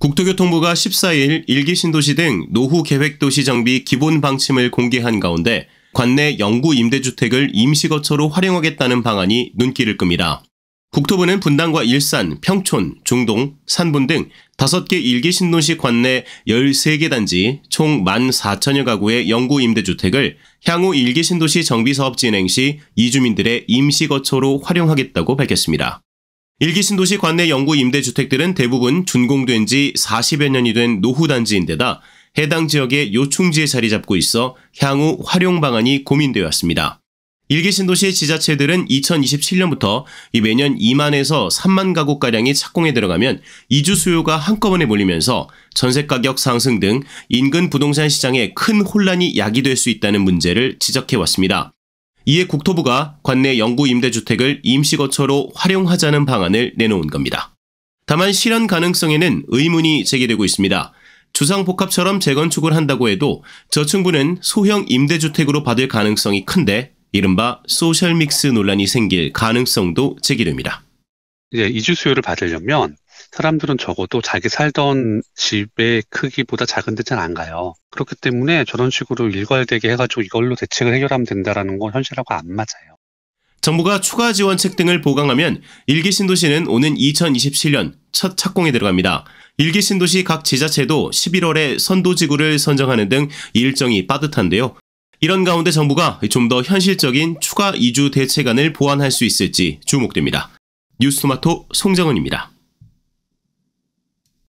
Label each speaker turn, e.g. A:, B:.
A: 국토교통부가 14일 일기 신도시 등 노후 계획 도시 정비 기본 방침을 공개한 가운데 관내 영구 임대주택을 임시거처로 활용하겠다는 방안이 눈길을 끕니다. 국토부는 분당과 일산, 평촌, 중동, 산분 등 5개 일기 신도시 관내 13개 단지 총 14,000여 가구의 영구 임대주택을 향후 일기 신도시 정비 사업 진행 시 이주민들의 임시 거처로 활용하겠다고 밝혔습니다. 일기신도시 관내 영구 임대주택들은 대부분 준공된 지 40여 년이 된 노후단지인데다 해당 지역의 요충지에 자리 잡고 있어 향후 활용 방안이 고민되어 왔습니다. 일기신도시 지자체들은 2027년부터 매년 2만에서 3만 가구가량이 착공에 들어가면 이주 수요가 한꺼번에 몰리면서 전세가격 상승 등 인근 부동산 시장에 큰 혼란이 야기될 수 있다는 문제를 지적해왔습니다. 이에 국토부가 관내 영구 임대주택을 임시거처로 활용하자는 방안을 내놓은 겁니다. 다만 실현 가능성에는 의문이 제기되고 있습니다. 주상복합처럼 재건축을 한다고 해도 저층부는 소형 임대주택으로 받을 가능성이 큰데 이른바 소셜믹스 논란이
B: 생길 가능성도 제기됩니다. 이제 이주 수요를 받으려면 사람들은 적어도 자기 살던 집의 크기보다 작은 데는안 가요. 그렇기 때문에 저런 식으로 일괄되게 해가지고 이걸로 대책을 해결하면 된다라는 건 현실하고 안 맞아요. 정부가
A: 추가 지원책 등을 보강하면 일기 신도시는 오는 2027년 첫 착공에 들어갑니다. 일기 신도시 각 지자체도 11월에 선도지구를 선정하는 등 일정이 빠듯한데요. 이런 가운데 정부가 좀 더 현실적인 추가 이주 대책안을 보완할 수 있을지 주목됩니다. 뉴스토마토 송정은입니다.